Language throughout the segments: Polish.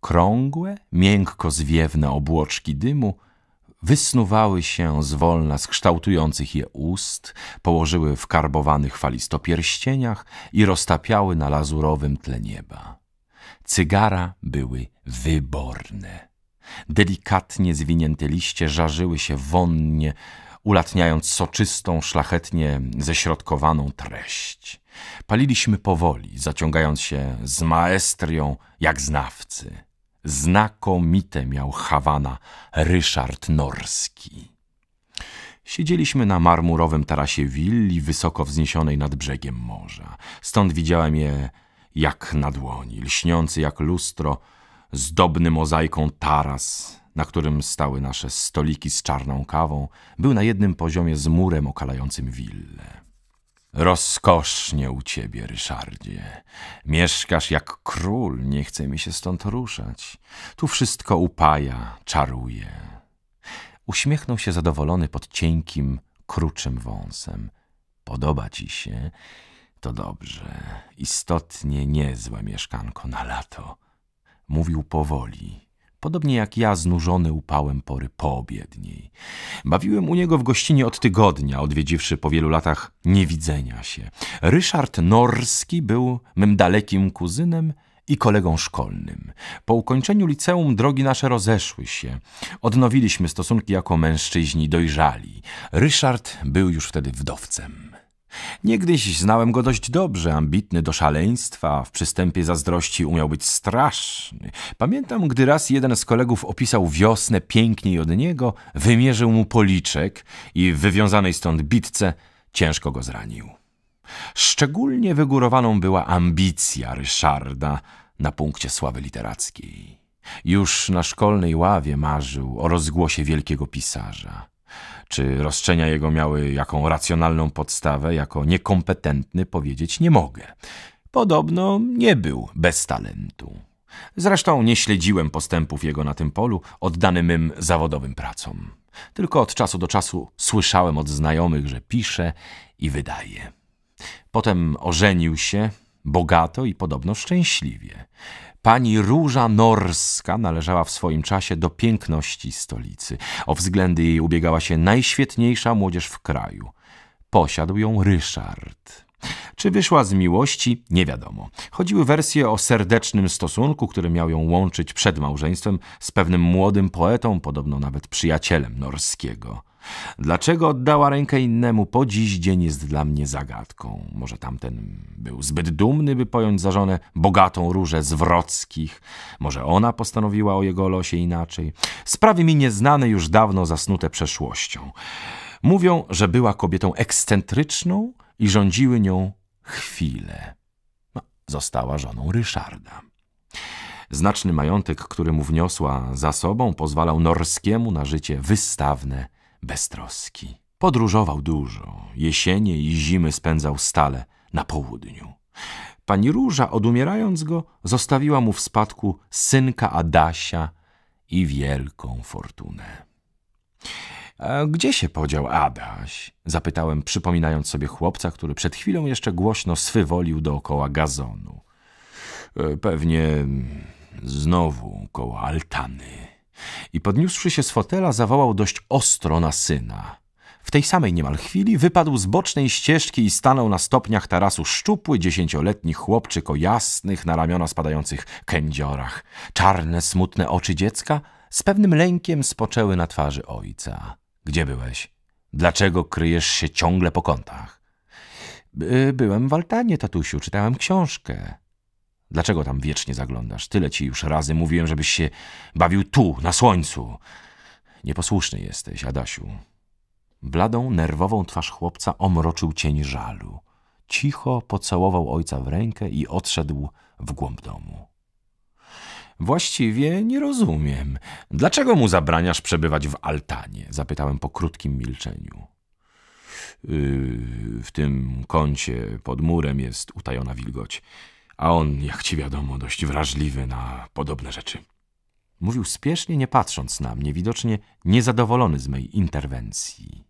Krągłe, miękko zwiewne obłoczki dymu wysnuwały się zwolna z kształtujących je ust, położyły w karbowanych falistopierścieniach i roztapiały na lazurowym tle nieba. Cygara były wyborne. Delikatnie zwinięte liście żarzyły się wonnie, ulatniając soczystą, szlachetnie ześrodkowaną treść. Paliliśmy powoli, zaciągając się z maestrią jak znawcy. Znakomite miał Hawana Ryszard Norski. Siedzieliśmy na marmurowym tarasie willi wysoko wzniesionej nad brzegiem morza. Stąd widziałem je jak na dłoni, lśniący jak lustro, zdobny mozaiką taras, na którym stały nasze stoliki z czarną kawą, był na jednym poziomie z murem okalającym willę. Rozkosznie u ciebie, Ryszardzie. Mieszkasz jak król, nie chce mi się stąd ruszać. Tu wszystko upaja, czaruje. Uśmiechnął się zadowolony pod cienkim, kruczym wąsem. Podoba ci się? To dobrze. Istotnie niezłe mieszkanko na lato. Mówił powoli, podobnie jak ja znużony upałem pory poobiedniej. Bawiłem u niego w gościnie od tygodnia, odwiedziwszy po wielu latach niewidzenia się. Ryszard Norski był mym dalekim kuzynem i kolegą szkolnym. Po ukończeniu liceum drogi nasze rozeszły się. Odnowiliśmy stosunki jako mężczyźni dojrzali. Ryszard był już wtedy wdowcem. Niegdyś znałem go dość dobrze, ambitny do szaleństwa, w przystępie zazdrości umiał być straszny. Pamiętam, gdy raz jeden z kolegów opisał wiosnę piękniej od niego, wymierzył mu policzek i w wywiązanej stąd bitce ciężko go zranił. Szczególnie wygórowaną była ambicja Ryszarda na punkcie sławy literackiej. Już na szkolnej ławie marzył o rozgłosie wielkiego pisarza czy roszczenia jego miały jaką racjonalną podstawę, jako niekompetentny powiedzieć nie mogę. Podobno nie był bez talentu. Zresztą nie śledziłem postępów jego na tym polu, oddany mym zawodowym pracom. Tylko od czasu do czasu słyszałem od znajomych, że pisze i wydaje. Potem ożenił się, bogato i podobno szczęśliwie. Pani Róża Norska należała w swoim czasie do piękności stolicy. O względy jej ubiegała się najświetniejsza młodzież w kraju. Posiadł ją Ryszard. Czy wyszła z miłości? Nie wiadomo. Chodziły wersje o serdecznym stosunku, który miał ją łączyć przed małżeństwem z pewnym młodym poetą, podobno nawet przyjacielem norskiego. Dlaczego oddała rękę innemu, po dziś dzień jest dla mnie zagadką. Może tamten był zbyt dumny, by pojąć za żonę bogatą różę z Wrockich. Może ona postanowiła o jego losie inaczej. Sprawy mi nieznane już dawno zasnute przeszłością. Mówią, że była kobietą ekscentryczną i rządziły nią chwile. No, została żoną Ryszarda. Znaczny majątek, który mu wniosła za sobą, pozwalał Norskiemu na życie wystawne bez troski. Podróżował dużo, jesienie i zimy spędzał stale na południu. Pani Róża, odumierając go, zostawiła mu w spadku synka Adasia i wielką fortunę. gdzie się podział Adaś? Zapytałem, przypominając sobie chłopca, który przed chwilą jeszcze głośno swywolił dookoła gazonu. E, pewnie znowu koło altany i podniósłszy się z fotela zawołał dość ostro na syna. W tej samej niemal chwili wypadł z bocznej ścieżki i stanął na stopniach tarasu szczupły, dziesięcioletni chłopczyk o jasnych, na ramiona spadających kędziorach. Czarne, smutne oczy dziecka z pewnym lękiem spoczęły na twarzy ojca. Gdzie byłeś? Dlaczego kryjesz się ciągle po kątach? Byłem w altanie, tatusiu, czytałem książkę. Dlaczego tam wiecznie zaglądasz? Tyle ci już razy mówiłem, żebyś się bawił tu, na słońcu. Nieposłuszny jesteś, Adasiu. Bladą, nerwową twarz chłopca omroczył cień żalu. Cicho pocałował ojca w rękę i odszedł w głąb domu. Właściwie nie rozumiem. Dlaczego mu zabraniasz przebywać w altanie? Zapytałem po krótkim milczeniu. Yy, w tym kącie pod murem jest utajona wilgoć a on, jak ci wiadomo, dość wrażliwy na podobne rzeczy. Mówił spiesznie, nie patrząc na mnie, widocznie niezadowolony z mej interwencji.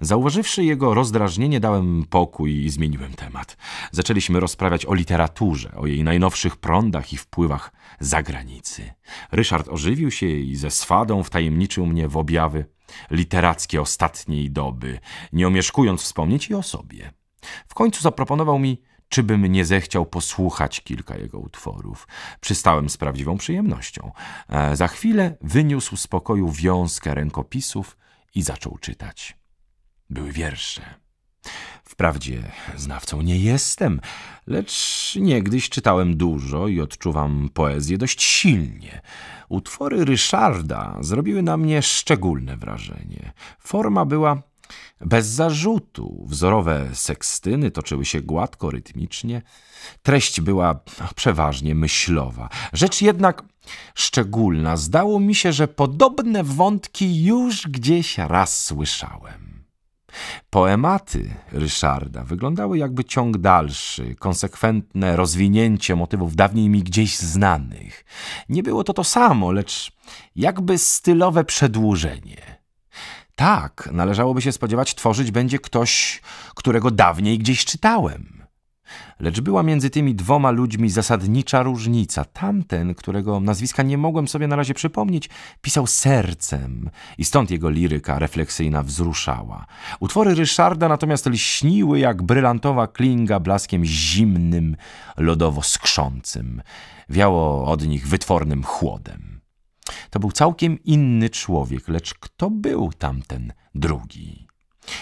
Zauważywszy jego rozdrażnienie, dałem pokój i zmieniłem temat. Zaczęliśmy rozprawiać o literaturze, o jej najnowszych prądach i wpływach zagranicy. Ryszard ożywił się i ze swadą wtajemniczył mnie w objawy literackie ostatniej doby, nie omieszkując wspomnieć i o sobie. W końcu zaproponował mi czybym nie zechciał posłuchać kilka jego utworów. Przystałem z prawdziwą przyjemnością. E, za chwilę wyniósł z pokoju wiązkę rękopisów i zaczął czytać. Były wiersze. Wprawdzie znawcą nie jestem, lecz niegdyś czytałem dużo i odczuwam poezję dość silnie. Utwory Ryszarda zrobiły na mnie szczególne wrażenie. Forma była bez zarzutu wzorowe sekstyny toczyły się gładko, rytmicznie. Treść była no, przeważnie myślowa. Rzecz jednak szczególna. Zdało mi się, że podobne wątki już gdzieś raz słyszałem. Poematy Ryszarda wyglądały jakby ciąg dalszy, konsekwentne rozwinięcie motywów dawniej mi gdzieś znanych. Nie było to to samo, lecz jakby stylowe przedłużenie tak, należałoby się spodziewać, tworzyć będzie ktoś, którego dawniej gdzieś czytałem. Lecz była między tymi dwoma ludźmi zasadnicza różnica. Tamten, którego nazwiska nie mogłem sobie na razie przypomnieć, pisał sercem i stąd jego liryka refleksyjna wzruszała. Utwory Ryszarda natomiast lśniły jak brylantowa klinga blaskiem zimnym, lodowo skrzącym. Wiało od nich wytwornym chłodem. To był całkiem inny człowiek, lecz kto był tamten drugi?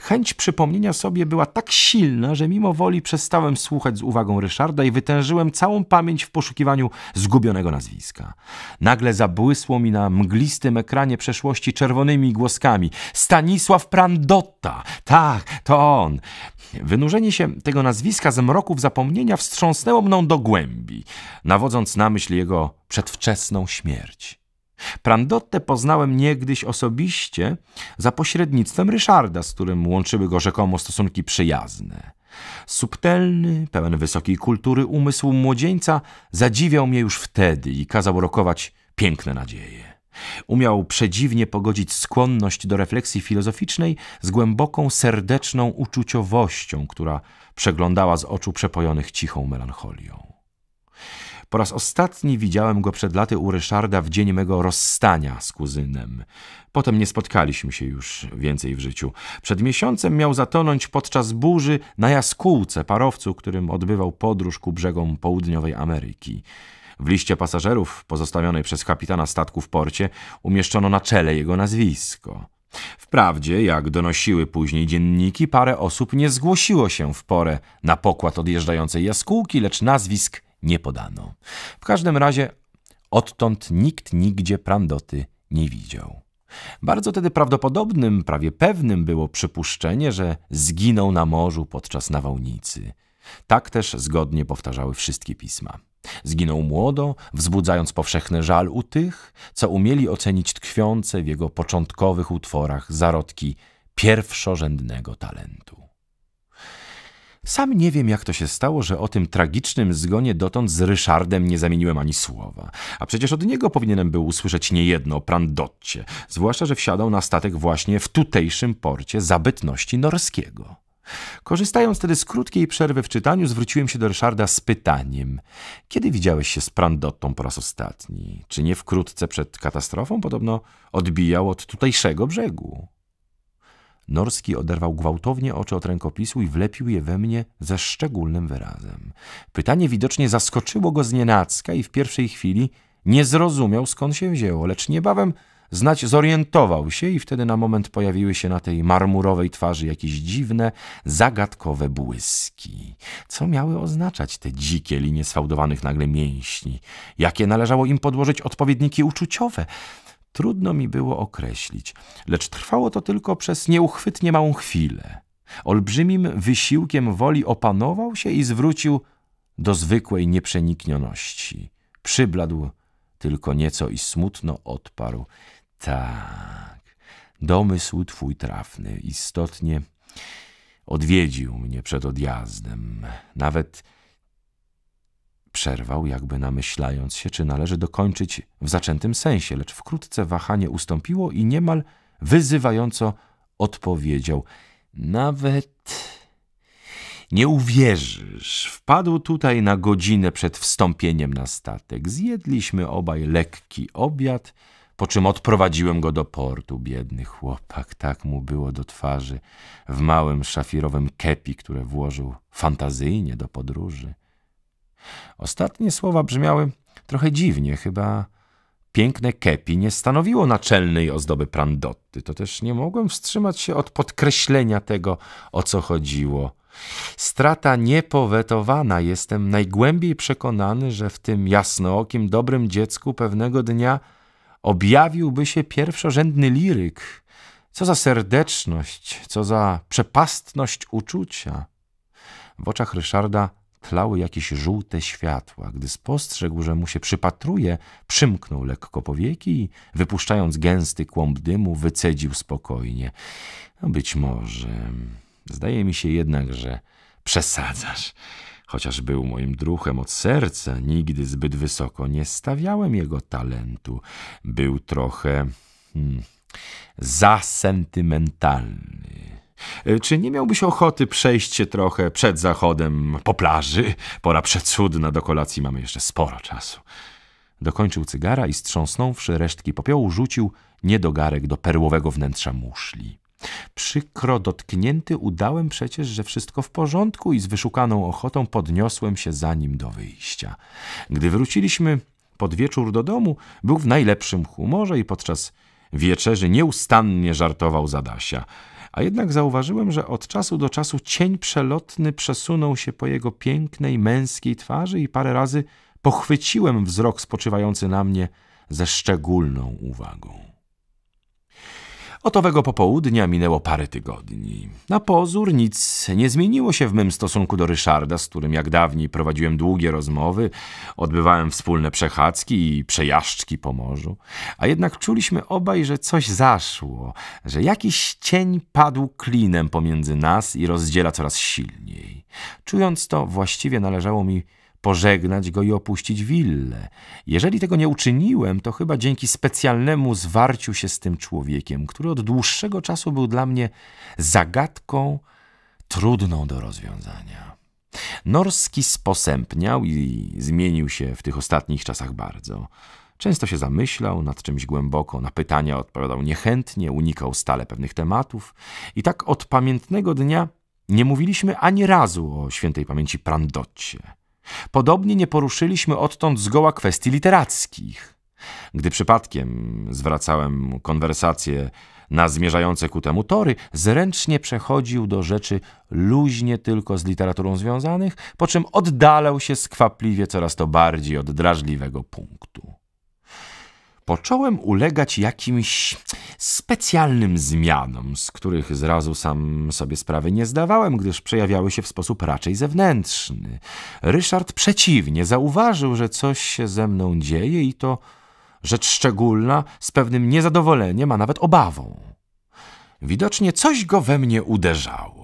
Chęć przypomnienia sobie była tak silna, że mimo woli przestałem słuchać z uwagą Ryszarda i wytężyłem całą pamięć w poszukiwaniu zgubionego nazwiska. Nagle zabłysło mi na mglistym ekranie przeszłości czerwonymi głoskami. Stanisław Prandotta! Tak, to on! Wynurzenie się tego nazwiska z mroków zapomnienia wstrząsnęło mną do głębi, nawodząc na myśl jego przedwczesną śmierć. Prandotte poznałem niegdyś osobiście za pośrednictwem Ryszarda, z którym łączyły go rzekomo stosunki przyjazne. Subtelny, pełen wysokiej kultury umysł młodzieńca zadziwiał mnie już wtedy i kazał rokować piękne nadzieje. Umiał przedziwnie pogodzić skłonność do refleksji filozoficznej z głęboką, serdeczną uczuciowością, która przeglądała z oczu przepojonych cichą melancholią. Po raz ostatni widziałem go przed laty u Ryszarda w dzień mego rozstania z kuzynem. Potem nie spotkaliśmy się już więcej w życiu. Przed miesiącem miał zatonąć podczas burzy na jaskółce, parowcu, którym odbywał podróż ku brzegom południowej Ameryki. W liście pasażerów pozostawionej przez kapitana statku w porcie umieszczono na czele jego nazwisko. Wprawdzie, jak donosiły później dzienniki, parę osób nie zgłosiło się w porę na pokład odjeżdżającej jaskółki, lecz nazwisk nie podano. W każdym razie odtąd nikt nigdzie Prandoty nie widział. Bardzo tedy prawdopodobnym, prawie pewnym było przypuszczenie, że zginął na morzu podczas nawałnicy. Tak też zgodnie powtarzały wszystkie pisma. Zginął młodo, wzbudzając powszechny żal u tych, co umieli ocenić tkwiące w jego początkowych utworach zarodki pierwszorzędnego talentu. Sam nie wiem, jak to się stało, że o tym tragicznym zgonie dotąd z Ryszardem nie zamieniłem ani słowa. A przecież od niego powinienem był usłyszeć niejedno o Prandotcie, zwłaszcza, że wsiadał na statek właśnie w tutejszym porcie zabytności norskiego. Korzystając tedy z krótkiej przerwy w czytaniu, zwróciłem się do Ryszarda z pytaniem: Kiedy widziałeś się z Prandotą po raz ostatni? Czy nie wkrótce przed katastrofą? Podobno odbijał od tutejszego brzegu. Norski oderwał gwałtownie oczy od rękopisu i wlepił je we mnie ze szczególnym wyrazem. Pytanie widocznie zaskoczyło go znienacka i w pierwszej chwili nie zrozumiał skąd się wzięło, lecz niebawem znać zorientował się i wtedy na moment pojawiły się na tej marmurowej twarzy jakieś dziwne, zagadkowe błyski. Co miały oznaczać te dzikie linie sfałdowanych nagle mięśni? Jakie należało im podłożyć odpowiedniki uczuciowe? Trudno mi było określić, lecz trwało to tylko przez nieuchwytnie małą chwilę. Olbrzymim wysiłkiem woli opanował się i zwrócił do zwykłej nieprzeniknioności. Przybladł tylko nieco i smutno odparł. Tak, domysł twój trafny istotnie odwiedził mnie przed odjazdem. Nawet Przerwał, jakby namyślając się, czy należy dokończyć w zaczętym sensie, lecz wkrótce wahanie ustąpiło i niemal wyzywająco odpowiedział. Nawet nie uwierzysz. Wpadł tutaj na godzinę przed wstąpieniem na statek. Zjedliśmy obaj lekki obiad, po czym odprowadziłem go do portu. Biedny chłopak, tak mu było do twarzy w małym szafirowym kepi, które włożył fantazyjnie do podróży. Ostatnie słowa brzmiały trochę dziwnie, chyba piękne kepi nie stanowiło naczelnej ozdoby Prandotty. To też nie mogłem wstrzymać się od podkreślenia tego, o co chodziło. Strata niepowetowana. Jestem najgłębiej przekonany, że w tym jasnookim, dobrym dziecku pewnego dnia objawiłby się pierwszorzędny liryk. Co za serdeczność, co za przepastność uczucia. W oczach Ryszarda tlały jakieś żółte światła. Gdy spostrzegł, że mu się przypatruje, przymknął lekko powieki i wypuszczając gęsty kłąb dymu, wycedził spokojnie. No być może. Zdaje mi się jednak, że przesadzasz. Chociaż był moim druhem od serca, nigdy zbyt wysoko nie stawiałem jego talentu. Był trochę hmm, zasentymentalny. E, czy nie miałbyś ochoty przejść się trochę przed zachodem po plaży? Pora przecudna, do kolacji mamy jeszcze sporo czasu. Dokończył cygara i strząsnąwszy resztki popiołu, rzucił niedogarek do perłowego wnętrza muszli. Przykro dotknięty udałem przecież, że wszystko w porządku i z wyszukaną ochotą podniosłem się za nim do wyjścia. Gdy wróciliśmy pod wieczór do domu, był w najlepszym humorze i podczas wieczerzy nieustannie żartował z Adasia a jednak zauważyłem, że od czasu do czasu cień przelotny przesunął się po jego pięknej, męskiej twarzy i parę razy pochwyciłem wzrok spoczywający na mnie ze szczególną uwagą. Od owego popołudnia minęło parę tygodni. Na pozór nic nie zmieniło się w mym stosunku do Ryszarda, z którym jak dawniej prowadziłem długie rozmowy, odbywałem wspólne przechadzki i przejażdżki po morzu. A jednak czuliśmy obaj, że coś zaszło, że jakiś cień padł klinem pomiędzy nas i rozdziela coraz silniej. Czując to, właściwie należało mi pożegnać go i opuścić willę. Jeżeli tego nie uczyniłem, to chyba dzięki specjalnemu zwarciu się z tym człowiekiem, który od dłuższego czasu był dla mnie zagadką trudną do rozwiązania. Norski sposępniał i zmienił się w tych ostatnich czasach bardzo. Często się zamyślał nad czymś głęboko, na pytania odpowiadał niechętnie, unikał stale pewnych tematów i tak od pamiętnego dnia nie mówiliśmy ani razu o świętej pamięci Prandocie. Podobnie nie poruszyliśmy odtąd zgoła kwestii literackich. Gdy przypadkiem zwracałem konwersację na zmierzające ku temu tory, zręcznie przechodził do rzeczy luźnie tylko z literaturą związanych, po czym oddalał się skwapliwie coraz to bardziej od drażliwego punktu począłem ulegać jakimś specjalnym zmianom, z których zrazu sam sobie sprawy nie zdawałem, gdyż przejawiały się w sposób raczej zewnętrzny. Ryszard przeciwnie zauważył, że coś się ze mną dzieje i to rzecz szczególna, z pewnym niezadowoleniem, a nawet obawą. Widocznie coś go we mnie uderzało.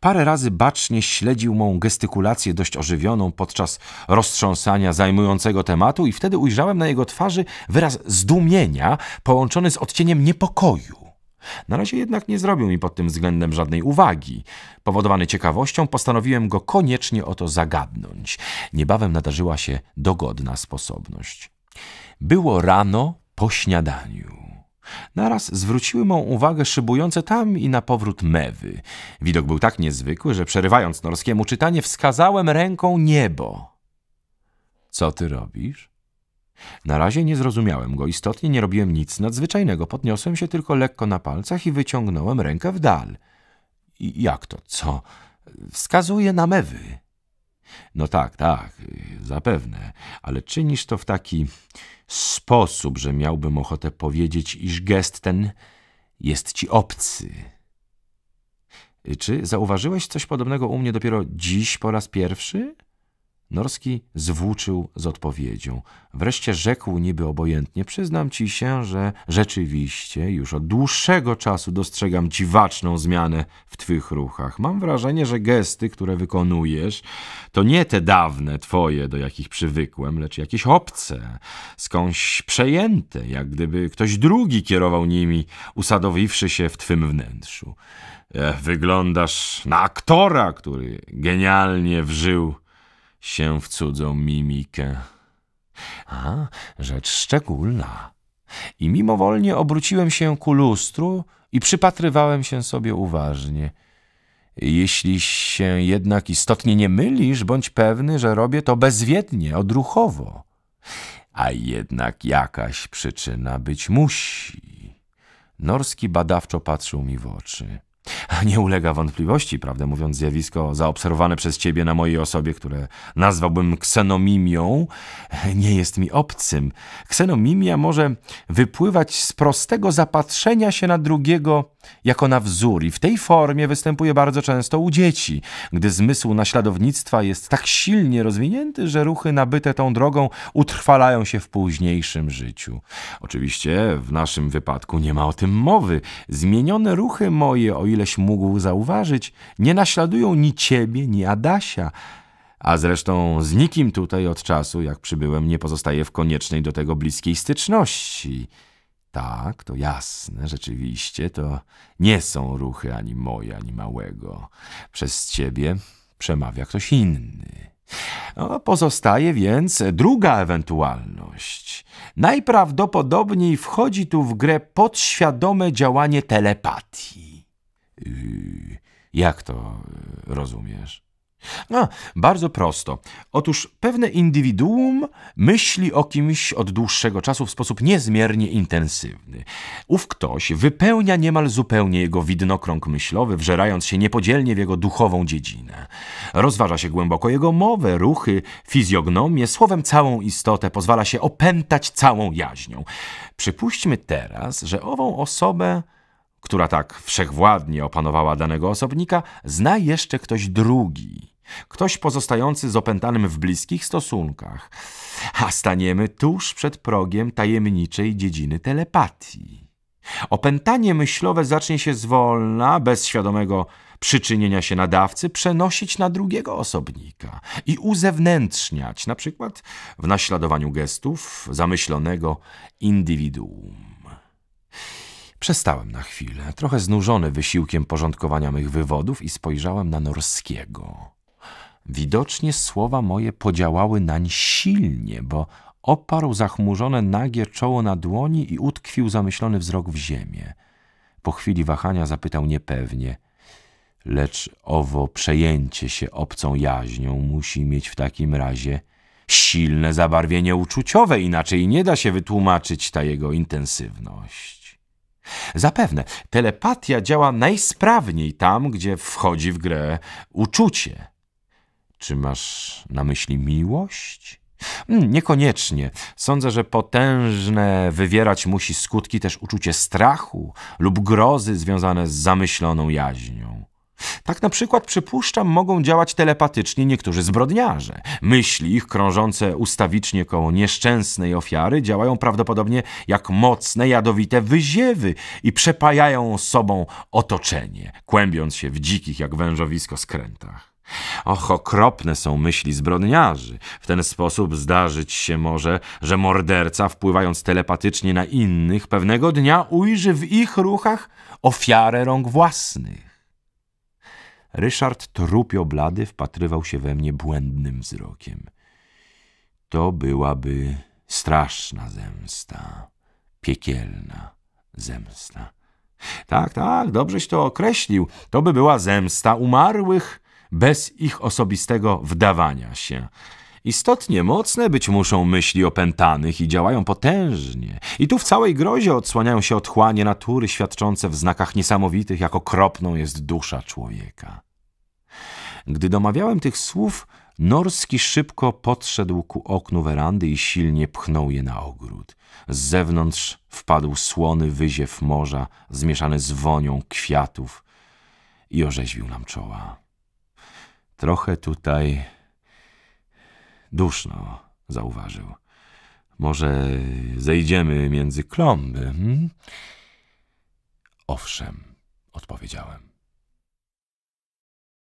Parę razy bacznie śledził mą gestykulację dość ożywioną podczas roztrząsania zajmującego tematu i wtedy ujrzałem na jego twarzy wyraz zdumienia połączony z odcieniem niepokoju. Na razie jednak nie zrobił mi pod tym względem żadnej uwagi. Powodowany ciekawością postanowiłem go koniecznie o to zagadnąć. Niebawem nadarzyła się dogodna sposobność. Było rano po śniadaniu. Naraz zwróciły mą uwagę szybujące tam i na powrót mewy. Widok był tak niezwykły, że przerywając norskiemu czytanie, wskazałem ręką niebo. Co ty robisz? Na razie nie zrozumiałem go, istotnie nie robiłem nic nadzwyczajnego. Podniosłem się tylko lekko na palcach i wyciągnąłem rękę w dal. I jak to? Co? Wskazuje na mewy. No tak, tak, zapewne, ale czynisz to w taki sposób, że miałbym ochotę powiedzieć, iż gest ten jest ci obcy. Czy zauważyłeś coś podobnego u mnie dopiero dziś po raz pierwszy? Norski zwłóczył z odpowiedzią. Wreszcie rzekł niby obojętnie: Przyznam ci się, że rzeczywiście już od dłuższego czasu dostrzegam dziwaczną zmianę w twych ruchach. Mam wrażenie, że gesty, które wykonujesz, to nie te dawne twoje, do jakich przywykłem, lecz jakieś obce, skądś przejęte, jak gdyby ktoś drugi kierował nimi, usadowiwszy się w twym wnętrzu. E, wyglądasz na aktora, który genialnie wżył się w cudzą mimikę. A, rzecz szczególna. I mimowolnie obróciłem się ku lustru i przypatrywałem się sobie uważnie. Jeśli się jednak istotnie nie mylisz, bądź pewny, że robię to bezwiednie, odruchowo. A jednak jakaś przyczyna być musi. Norski badawczo patrzył mi w oczy. Nie ulega wątpliwości, prawdę mówiąc, zjawisko zaobserwowane przez ciebie na mojej osobie, które nazwałbym ksenomimią, nie jest mi obcym. Ksenomimia może wypływać z prostego zapatrzenia się na drugiego jako na wzór i w tej formie występuje bardzo często u dzieci, gdy zmysł naśladownictwa jest tak silnie rozwinięty, że ruchy nabyte tą drogą utrwalają się w późniejszym życiu. Oczywiście w naszym wypadku nie ma o tym mowy. Zmienione ruchy moje, o ileś mógł zauważyć, nie naśladują ni ciebie, ni Adasia, a zresztą z nikim tutaj od czasu, jak przybyłem, nie pozostaje w koniecznej do tego bliskiej styczności. Tak, to jasne, rzeczywiście, to nie są ruchy ani moje, ani małego. Przez ciebie przemawia ktoś inny. No, pozostaje więc druga ewentualność. Najprawdopodobniej wchodzi tu w grę podświadome działanie telepatii. Yy, jak to yy, rozumiesz? No, bardzo prosto. Otóż pewne indywiduum myśli o kimś od dłuższego czasu w sposób niezmiernie intensywny. Ów ktoś wypełnia niemal zupełnie jego widnokrąg myślowy, wżerając się niepodzielnie w jego duchową dziedzinę. Rozważa się głęboko jego mowę, ruchy, fizjognomię, słowem całą istotę, pozwala się opętać całą jaźnią. Przypuśćmy teraz, że ową osobę która tak wszechwładnie opanowała danego osobnika, zna jeszcze ktoś drugi. Ktoś pozostający z opętanym w bliskich stosunkach. A staniemy tuż przed progiem tajemniczej dziedziny telepatii. Opętanie myślowe zacznie się zwolna, bez świadomego przyczynienia się nadawcy, przenosić na drugiego osobnika i uzewnętrzniać, na przykład w naśladowaniu gestów zamyślonego indywiduum. Przestałem na chwilę, trochę znużony wysiłkiem porządkowania mych wywodów i spojrzałem na Norskiego. Widocznie słowa moje podziałały nań silnie, bo oparł zachmurzone nagie czoło na dłoni i utkwił zamyślony wzrok w ziemię. Po chwili wahania zapytał niepewnie, lecz owo przejęcie się obcą jaźnią musi mieć w takim razie silne zabarwienie uczuciowe, inaczej nie da się wytłumaczyć ta jego intensywność. Zapewne, telepatia działa najsprawniej tam, gdzie wchodzi w grę uczucie. Czy masz na myśli miłość? Hmm, niekoniecznie. Sądzę, że potężne wywierać musi skutki też uczucie strachu lub grozy związane z zamyśloną jaźnią. Tak na przykład przypuszczam mogą działać telepatycznie niektórzy zbrodniarze. Myśli ich krążące ustawicznie koło nieszczęsnej ofiary działają prawdopodobnie jak mocne, jadowite wyziewy i przepajają sobą otoczenie, kłębiąc się w dzikich jak wężowisko skrętach. Och, okropne są myśli zbrodniarzy. W ten sposób zdarzyć się może, że morderca, wpływając telepatycznie na innych, pewnego dnia ujrzy w ich ruchach ofiarę rąk własnych. Ryszard trupio blady wpatrywał się we mnie błędnym wzrokiem. To byłaby straszna zemsta, piekielna zemsta. Tak, tak, dobrześ to określił. To by była zemsta umarłych bez ich osobistego wdawania się. Istotnie mocne być muszą myśli opętanych i działają potężnie. I tu w całej grozie odsłaniają się otchłanie natury świadczące w znakach niesamowitych, jak okropną jest dusza człowieka. Gdy domawiałem tych słów, Norski szybko podszedł ku oknu werandy i silnie pchnął je na ogród. Z zewnątrz wpadł słony wyziew morza, zmieszany z wonią kwiatów i orzeźwił nam czoła. Trochę tutaj Duszno, zauważył. Może zejdziemy między klomby, hmm? Owszem, odpowiedziałem.